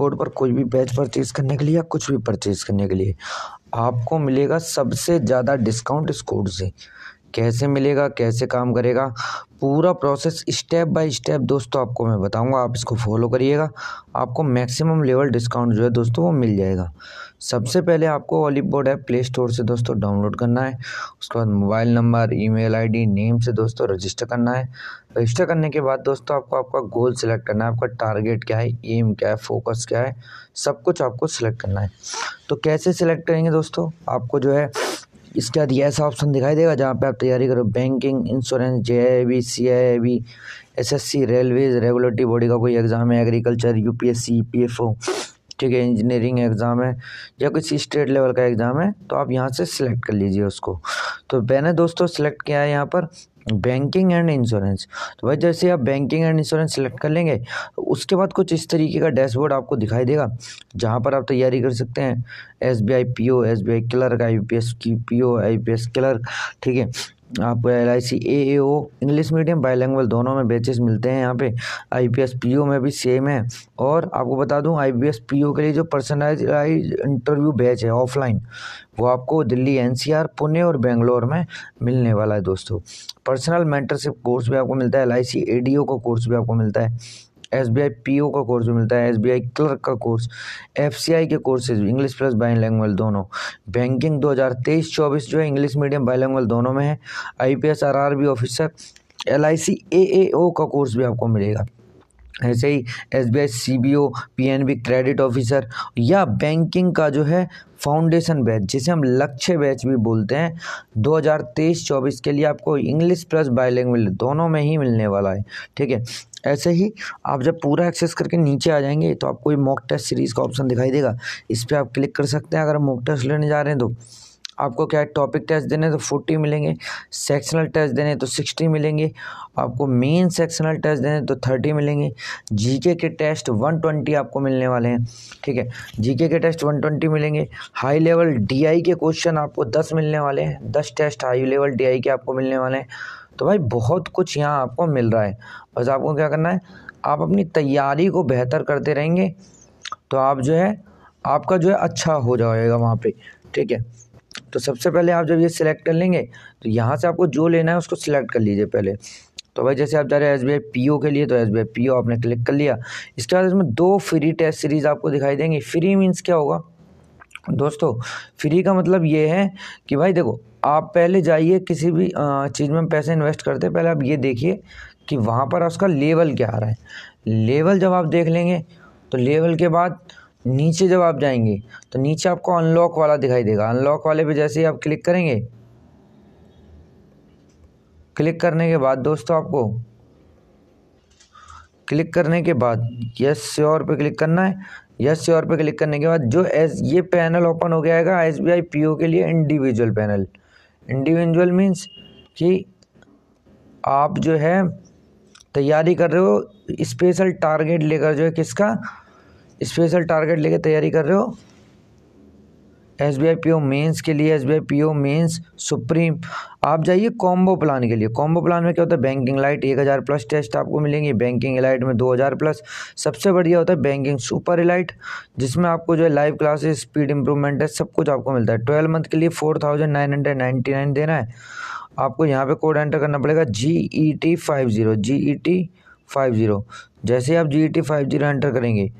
board पर कोई भी बैच परचेज़ करने के लिए या कुछ भी परचेज़ करने के लिए आपको मिलेगा सबसे ज़्यादा डिस्काउंट इस कोड से कैसे मिलेगा कैसे काम करेगा पूरा प्रोसेस स्टेप बाय स्टेप दोस्तों आपको मैं बताऊंगा आप इसको फॉलो करिएगा आपको मैक्सिमम लेवल डिस्काउंट जो है दोस्तों वो मिल जाएगा सबसे पहले आपको Oliveboard app play store से दोस्तों डाउनलोड करना है उसके बाद mobile number email ID name से दोस्तों रजिस्टर करना है रजिस्टर करने के बाद दोस्तों आपको आपका गोल सेलेक्ट करना है आपका टारगेट क्या है एम क्या है फोकस क्या है सब कुछ आपको सिलेक्ट करना है तो कैसे सिलेक्ट करेंगे दोस्तों आपको जो है इसके बाद ये ऐसा ऑप्शन दिखाई देगा जहाँ पे आप तैयारी करो banking insurance J I B C I B S S C railways regulatory body का कोई एग्ज़ाम है agriculture U P S C P F O ठीक है इंजीनियरिंग एग्ज़ाम है या किसी स्टेट लेवल का एग्ज़ाम है तो आप यहाँ से सिलेक्ट कर लीजिए उसको तो मैंने दोस्तों सेलेक्ट किया है यहाँ पर बैंकिंग एंड इंश्योरेंस तो भाई जैसे आप बैंकिंग एंड इंश्योरेंस सेलेक्ट कर लेंगे तो उसके बाद कुछ इस तरीके का डैशबोर्ड आपको दिखाई देगा जहाँ पर आप तैयारी कर सकते हैं S B I P O S B I clerk I P S की P O I P S clerk ठीक है आपको L I C A A O English medium bilingual दोनों में बैचेस मिलते हैं यहाँ पे I P S P O में भी सेम है और आपको बता दूँ I P S P O के लिए जो पर्सनलाइज इंटरव्यू बैच है ऑफलाइन वो आपको Delhi N C R Pune और बेंगलोर में मिलने वाला है दोस्तों पर्सनल मेंटरशिप कोर्स भी आपको मिलता है L I C A D O का कोर्स भी आपको मिलता है S B I P O का कोर्स भी मिलता है एस बी आई क्लर्क का कोर्स एफ सी आई के courses English plus bi language दोनों बैंकिंग दो हज़ार तेईस चौबीस जो है इंग्लिश मीडियम बाई लैंग्वेज दोनों में है I P S R R B officer L I C A A O का कोर्स भी आपको मिलेगा ऐसे ही S B I C B O P N B credit officer या बैंकिंग का जो है फाउंडेशन बैच जिसे हम लक्ष्य बैच भी बोलते हैं 2023-24 के लिए आपको इंग्लिश प्लस बायलैंग्वेज दोनों में ही मिलने वाला है ठीक है ऐसे ही आप जब पूरा एक्सेस करके नीचे आ जाएंगे तो आपको ये मॉक टेस्ट सीरीज़ का ऑप्शन दिखाई देगा इस पर आप क्लिक कर सकते हैं अगर मॉक टेस्ट लेने जा रहे हैं तो आपको क्या है टॉपिक टेस्ट देने तो फोर्टी मिलेंगे सेक्शनल टेस्ट देने तो सिक्सटी मिलेंगे आपको मेन सेक्शनल टेस्ट देने तो थर्टी मिलेंगे जीके के टेस्ट वन ट्वेंटी आपको मिलने वाले हैं ठीक है जीके के टेस्ट वन ट्वेंटी मिलेंगे हाई लेवल डीआई के क्वेश्चन आपको दस मिलने वाले हैं दस टेस्ट हाई लेवल डीआई के आपको मिलने वाले हैं तो भाई बहुत कुछ यहाँ आपको मिल रहा है बस आपको क्या करना है आप अपनी तैयारी को बेहतर करते रहेंगे तो आप जो है आपका जो है अच्छा हो जाएगा वहाँ पे ठीक है तो सबसे पहले आप जब ये सिलेक्ट कर लेंगे तो यहाँ से आपको जो लेना है उसको सिलेक्ट कर लीजिए पहले तो भाई जैसे आप जा रहे हैं S B I P O के लिए तो S B I P O आपने क्लिक कर लिया इसके बाद इसमें दो फ्री टेस्ट सीरीज़ आपको दिखाई देंगे फ्री मीन्स क्या होगा दोस्तों फ्री का मतलब ये है कि भाई देखो आप पहले जाइए किसी भी चीज़ में पैसे इन्वेस्ट करते पहले आप ये देखिए कि वहाँ पर उसका लेवल क्या आ रहा है लेवल जब आप देख लेंगे तो लेवल के बाद नीचे जब आप जाएंगे तो नीचे आपको अनलॉक वाला दिखाई देगा अनलॉक वाले पे जैसे ही आप क्लिक करेंगे क्लिक करने के बाद दोस्तों आपको क्लिक करने के बाद यस से और पे क्लिक करना है यस से और पे क्लिक करने के बाद जो एस ये पैनल ओपन हो है S B I P O के लिए इंडिविजुअल पैनल इंडिविजुअल मीन्स कि आप जो है तैयारी कर रहे हो स्पेशल टारगेट लेकर जो है किसका स्पेशल टारगेट लेके तैयारी कर रहे हो S B I P O mains के लिए S B I P O mains supreme आप जाइए कॉम्बो प्लान के लिए कॉम्बो प्लान में क्या होता है बैंकिंग लाइट एक हज़ार प्लस टेस्ट आपको मिलेंगे बैंकिंग लाइट में दो हज़ार प्लस सबसे बढ़िया होता है बैंकिंग सुपर इलाइट जिसमें आपको जो है लाइव क्लासेस स्पीड इंप्रूवमेंट है सब कुछ आपको मिलता है ट्वेल्व मंथ के लिए four thousand nine hundred ninety nine देना है आपको यहाँ पर कोड एंटर करना पड़ेगा G E T five zero G E T five zero जैसे आप G E T five zero enter करेंगे